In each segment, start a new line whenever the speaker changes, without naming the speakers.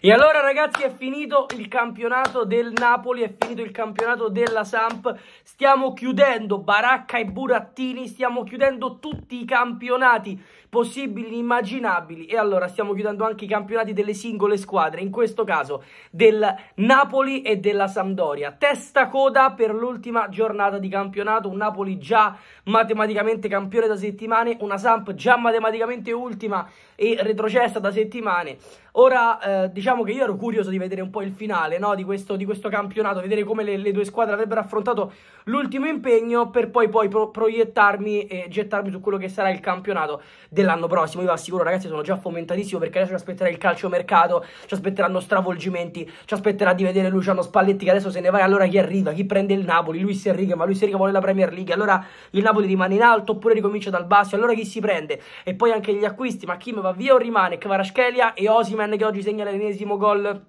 E allora ragazzi è finito il campionato del Napoli, è finito il campionato della Samp, stiamo chiudendo Baracca e Burattini, stiamo chiudendo tutti i campionati possibili, immaginabili e allora stiamo chiudendo anche i campionati delle singole squadre, in questo caso del Napoli e della Sampdoria. Testa coda per l'ultima giornata di campionato, un Napoli già matematicamente campione da settimane, una Samp già matematicamente ultima e retrocessa da settimane. Ora eh, diciamo diciamo che io ero curioso di vedere un po' il finale no? di, questo, di, questo, campionato, vedere come le, le, due squadre avrebbero affrontato l'ultimo impegno per poi, poi pro- proiettarmi e gettarmi su quello che sarà il campionato dell'anno prossimo. Io vi assicuro ragazzi sono già fomentatissimo perché adesso ci aspetterà il calcio mercato, ci aspetteranno stravolgimenti, ci aspetterà di vedere Luciano Spalletti che adesso se ne va allora chi arriva, chi prende il Napoli, Luis Enrique, ma Luis Enrique vuole la Premier League, allora il Napoli rimane in alto oppure ricomincia dal basso, allora chi si prende? E poi anche gli acquisti, ma chi va via o rimane? Kvarashkelia e Osiman che oggi segna l'ennesima gol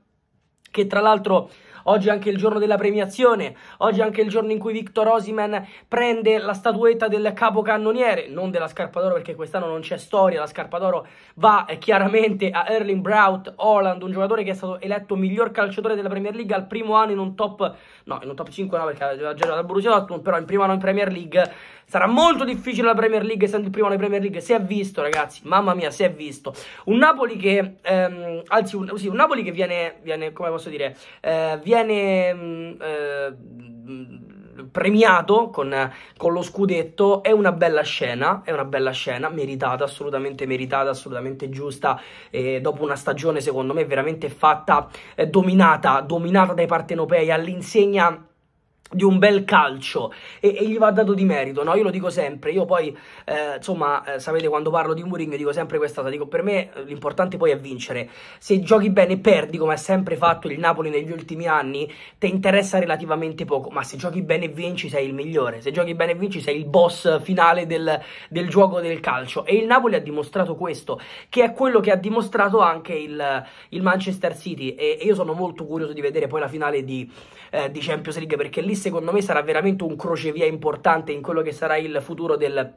che tra l'altro Oggi è anche il giorno della premiazione, oggi è anche il giorno in cui Victor Osiman prende la statuetta del capocannoniere, non della scarpa d'oro perché quest'anno non c'è storia, la scarpa d'oro va eh, chiaramente a Erling Braut Holland, un giocatore che è stato eletto miglior calciatore della Premier League al primo anno in un top, no, in un top 5 no perché aveva già giocato al Borussia Dortmund, però in primo anno in Premier League sarà molto difficile la Premier League, essendo il primo anno in Premier League, si è visto ragazzi, mamma mia, si è visto. Un Napoli che, ehm, anzi, un, sì, un Napoli che viene, viene, come posso dire, eh, viene viene mm, eh, premiato con, con, lo scudetto è una bella scena, è una bella scena, meritata, assolutamente meritata, assolutamente giusta, E dopo una stagione secondo me veramente fatta, eh, dominata, dominata dai partenopei all'insegna di un bel calcio e, e, gli va dato di merito, no? Io lo dico sempre, io poi, eh, insomma, eh, sapete quando parlo di Mourinho dico sempre questa cosa, dico per me eh, l'importante poi è vincere, se giochi bene e perdi come ha sempre fatto il Napoli negli ultimi anni, ti interessa relativamente poco, ma se giochi bene e vinci sei il migliore, se giochi bene e vinci sei il boss finale del, del gioco del calcio e il Napoli ha dimostrato questo, che è quello che ha dimostrato anche il, il Manchester City e, e, io sono molto curioso di vedere poi la finale di, eh, di Champions League perché lì secondo me sarà veramente un crocevia importante in quello che sarà il futuro del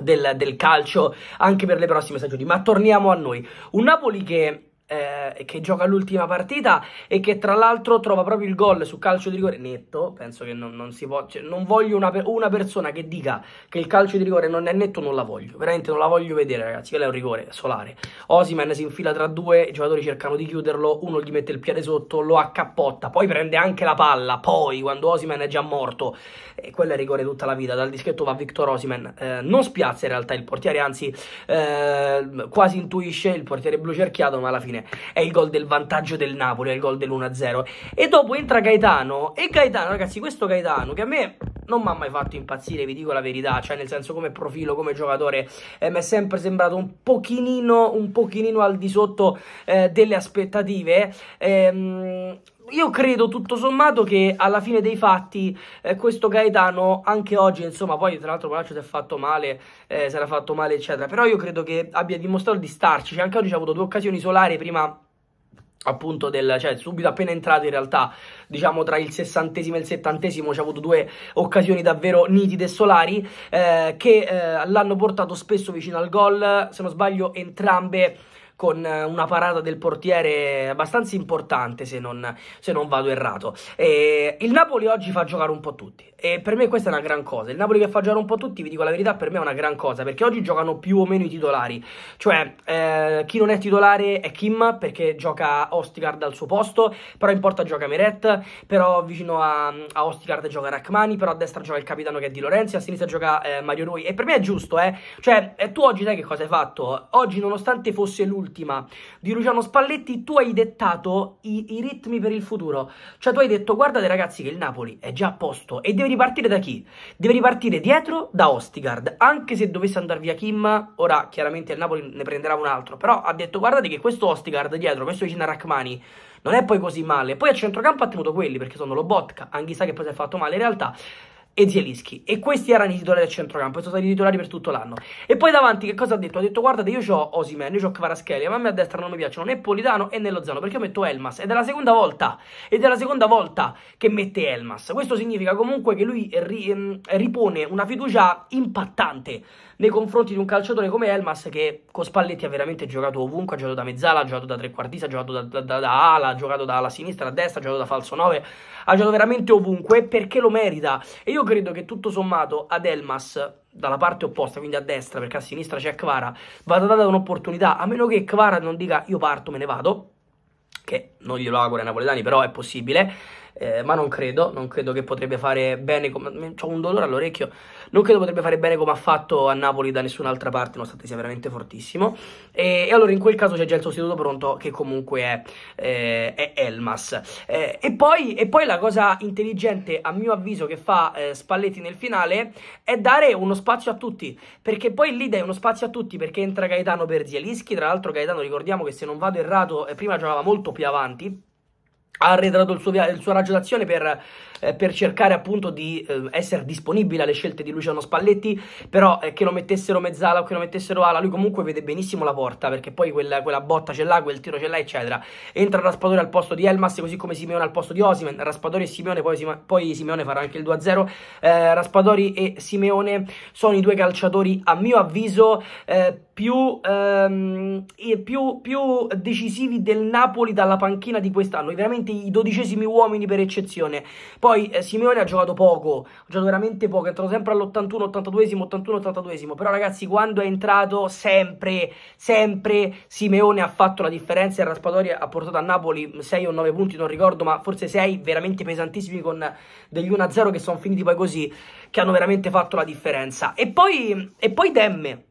del, del, calcio anche per le prossime stagioni. Ma torniamo a noi. Un Napoli che eh, che gioca l'ultima partita e che tra l'altro trova proprio il gol su calcio di rigore netto, penso che non, non si può, cioè, non voglio una, una, persona che dica che il calcio di rigore non è netto, non la voglio, veramente non la voglio vedere ragazzi, quello è un rigore solare, Osiman si infila tra due, i giocatori cercano di chiuderlo, uno gli mette il piede sotto, lo accappotta, poi prende anche la palla, poi quando Osiman è già morto, e quello è rigore tutta la vita, dal dischetto va Victor Osiman, eh, non spiazza in realtà il portiere, anzi eh, quasi intuisce il portiere blu cerchiato, ma alla fine fine. È il gol del vantaggio del Napoli, è il gol dell'1-0. E dopo entra Gaetano. E Gaetano, ragazzi, questo Gaetano che a me non mi ha mai fatto impazzire, vi dico la verità, cioè nel senso come profilo, come giocatore, eh, mi è sempre sembrato un pochino, un pochino al di sotto eh, delle aspettative. Ehm, io credo tutto sommato che alla fine dei fatti eh, questo Gaetano anche oggi insomma poi tra l'altro Bonaccio si è fatto male eh, si era fatto male eccetera però io credo che abbia dimostrato di starci cioè, anche oggi ha avuto due occasioni solari prima appunto del cioè subito appena entrato in realtà diciamo tra il sessantesimo e il settantesimo ci ha avuto due occasioni davvero nitide e solari eh, che eh, l'hanno portato spesso vicino al gol se non sbaglio entrambe con eh, una parata del portiere abbastanza importante se non, se non vado errato. E il Napoli oggi fa giocare un po' tutti e per me questa è una gran cosa. Il Napoli che fa giocare un po' tutti, vi dico la verità, per me è una gran cosa perché oggi giocano più o meno i titolari. Cioè eh, chi non è titolare è Kim perché gioca Ostigard al suo posto, però in porta gioca Meret, però vicino a, a Ostigard gioca Rachmani, però a destra gioca il capitano che è Di Lorenzo, a sinistra gioca eh, Mario Rui e per me è giusto, eh. Cioè eh, tu oggi dai che cosa hai fatto? Oggi nonostante fosse l'ultimo ultima di Luciano Spalletti, tu hai dettato i, i ritmi per il futuro. Cioè, tu hai detto: guardate, ragazzi, che il Napoli è già a posto e deve ripartire da chi? Deve ripartire dietro da Ostigard. Anche se dovesse andare via Kim, ora chiaramente il Napoli ne prenderà un altro. Però ha detto: guardate che questo Ostigard dietro, questo vicino a Rachmani non è poi così male. Poi a centrocampo ha tenuto quelli perché sono Lobotka, sa che poi si è fatto male in realtà e Zielinski. E questi erano i titolari del centrocampo, sono stati i titolari per tutto l'anno. E poi davanti che cosa ha detto? Ha detto guardate io ho Osimen, io ho Kvaraschelia, ma a me a destra non mi piacciono né Politano e né Lozano, perché io metto Elmas. Ed è la seconda volta, ed è la seconda volta che mette Elmas. Questo significa comunque che lui ri, ehm, ripone una fiducia impattante nei confronti di un calciatore come Elmas che con Spalletti ha veramente giocato ovunque, ha giocato da mezzala, ha giocato da trequartista, ha giocato da, da, da, da ala, ha giocato da ala sinistra, da destra, ha giocato da falso 9, ha giocato veramente ovunque perché lo merita. E io io credo che tutto sommato ad Elmas, dalla parte opposta, quindi a destra, perché a sinistra c'è Kvara, vada data un'opportunità, a meno che Kvara non dica io parto, me ne vado, che non glielo auguro ai napoletani, però è possibile eh, ma non credo, non credo che potrebbe fare bene come... Mm, ho un dolore all'orecchio, non credo potrebbe fare bene come ha fatto a Napoli da nessun'altra parte, nonostante sia veramente fortissimo, e, e allora in quel caso c'è già il sostituto pronto che comunque è, eh, è Elmas. Eh, e, poi, e, poi, la cosa intelligente, a mio avviso, che fa eh, Spalletti nel finale è dare uno spazio a tutti, perché poi lì dai uno spazio a tutti, perché entra Gaetano per Zielinski, tra l'altro Gaetano ricordiamo che se non vado errato eh, prima giocava molto più avanti, ha arretrato il suo, via- il suo raggio d'azione per, eh, per cercare appunto di eh, essere disponibile alle scelte di Luciano Spalletti, però eh, che lo mettessero mezzala o che lo mettessero ala, lui comunque vede benissimo la porta perché poi quella, quella botta ce l'ha, quel tiro ce l'ha, eccetera. Entra Raspadore al posto di Elmas, così come Simeone al posto di Osimen, Raspadori e Simeone, poi, Sima- poi Simeone farà anche il 2-0. Eh, raspadori e Simeone sono i due calciatori, a mio avviso, eh, più, ehm, più, più, decisivi del Napoli dalla panchina di quest'anno, veramente i dodicesimi uomini per eccezione. Poi eh, Simeone ha giocato poco, ha giocato veramente poco, è entrato sempre all'81, 82esimo, 81, 82esimo, però ragazzi quando è entrato sempre, sempre Simeone ha fatto la differenza e Raspadori ha portato a Napoli 6 o 9 punti, non ricordo, ma forse 6 veramente pesantissimi con degli 1-0 che sono finiti poi così, che hanno veramente fatto la differenza. E poi, e poi Demme.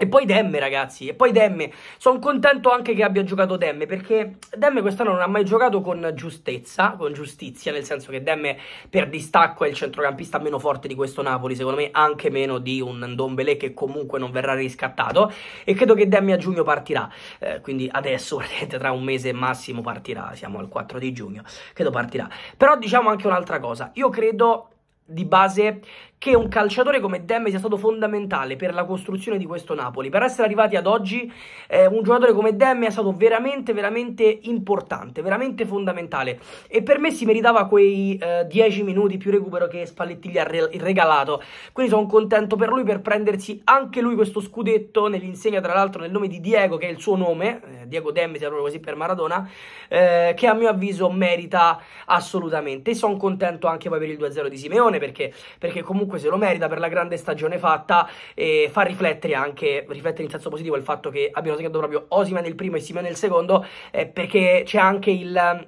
E poi Demme, ragazzi, e poi Demme. Sono contento anche che abbia giocato Demme, perché Demme quest'anno non ha mai giocato con giustezza, con giustizia, nel senso che Demme per distacco è il centrocampista meno forte di questo Napoli, secondo me anche meno di un Dombele che comunque non verrà riscattato, e credo che Demme a giugno partirà, eh, quindi adesso, tra un mese massimo partirà, siamo al 4 di giugno, credo partirà. Però diciamo anche un'altra cosa, io credo di base che un calciatore come Demme sia stato fondamentale per la costruzione di questo Napoli. Per essere arrivati ad oggi, eh, un giocatore come Demme è stato veramente, veramente importante, veramente fondamentale. E per me si meritava quei eh, 10 minuti più recupero che Spalletti gli ha re regalato. Quindi sono contento per lui per prendersi anche lui questo scudetto nell'insegna, tra l'altro, nel nome di Diego, che è il suo nome, eh, Diego Demme, si proprio così per Maradona, eh, che a mio avviso merita assolutamente. E sono contento anche poi per il 2-0 di Simeone perché, perché comunque comunque se lo merita per la grande stagione fatta e fa riflettere anche, riflettere in senso positivo il fatto che abbiano segnato proprio Osima nel primo e Sima nel secondo eh, perché c'è anche il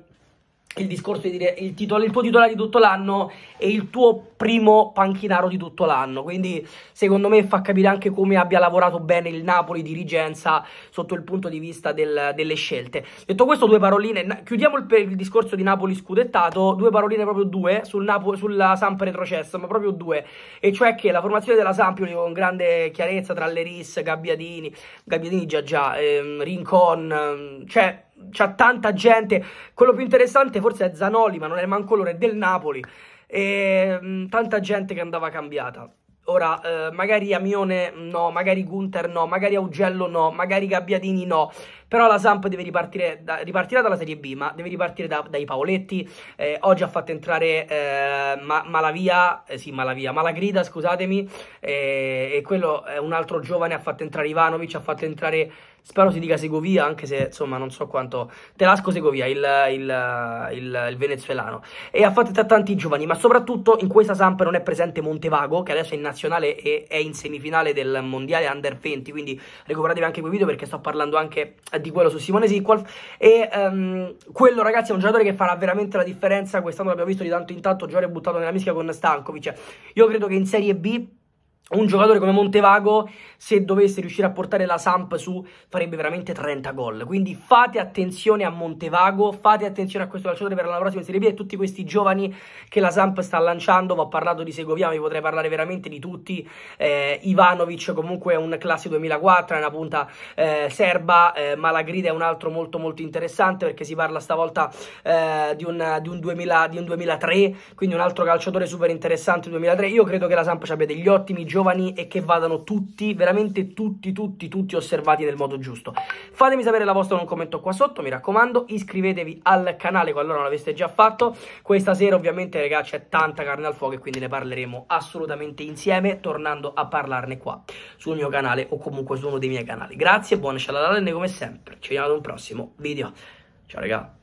il discorso di dire il, titolo, il tuo titolare di tutto l'anno e il tuo primo panchinaro di tutto l'anno. Quindi, secondo me, fa capire anche come abbia lavorato bene il Napoli dirigenza sotto il punto di vista del, delle scelte. Detto questo, due paroline. Chiudiamo il, il, discorso di Napoli scudettato. Due paroline, proprio due, sul Napo, sulla Samp retrocessa, ma proprio due. E cioè che la formazione della Samp, io con grande chiarezza tra Leris, Gabbiadini, Gabbiadini già già, ehm, Rincon, ehm, cioè c'ha tanta gente. Quello più interessante forse è Zanoli, ma non è manco loro, è del Napoli. E, mm, tanta gente che andava cambiata. Ora, eh, magari Amione no, magari Gunther no, magari Augello no, magari Gabbiadini no. Però la Samp deve ripartire da, ripartirà dalla Serie B, ma deve ripartire da, dai Paoletti. Eh, oggi ha fatto entrare eh, ma, Malavia, eh, sì Malavia, Malagrida, scusatemi, eh, e quello è un altro giovane, ha fatto entrare Ivanovic, ha fatto entrare spero si dica Segovia, anche se insomma non so quanto, Telasco Segovia, il, il, il, il venezuelano, e ha fatto tanti giovani, ma soprattutto in questa Samp non è presente Montevago, che adesso è in nazionale e è in semifinale del mondiale under 20, quindi recuperatevi anche quei video perché sto parlando anche di quello su Simone Sequel, e um, quello ragazzi è un giocatore che farà veramente la differenza, quest'anno l'abbiamo visto di tanto in tanto, è buttato nella mischia con Stankovic, io credo che in Serie B un giocatore come Montevago, se dovesse riuscire a portare la Samp su, farebbe veramente 30 gol. Quindi fate attenzione a Montevago, fate attenzione a questo calciatore per la prossima Serie B e tutti questi giovani che la Samp sta lanciando. Vi ho parlato di Segovia, vi potrei parlare veramente di tutti. Eh, Ivanovic comunque è un classe 2004, è una punta eh, serba. Eh, Malagrida è un altro molto molto interessante perché si parla stavolta eh, di un, di, un 2000, di, un, 2003, quindi un altro calciatore super interessante 2003. Io credo che la Samp ci abbia degli ottimi giovani giovani e che vadano tutti, veramente tutti, tutti, tutti osservati nel modo giusto. Fatemi sapere la vostra in un commento qua sotto, mi raccomando, iscrivetevi al canale qualora non l'aveste già fatto. Questa sera ovviamente ragazzi c'è tanta carne al fuoco e quindi ne parleremo assolutamente insieme, tornando a parlarne qua sul mio canale o comunque su uno dei miei canali. Grazie, buona scialalane come sempre, ci vediamo ad un prossimo video. Ciao ragazzi.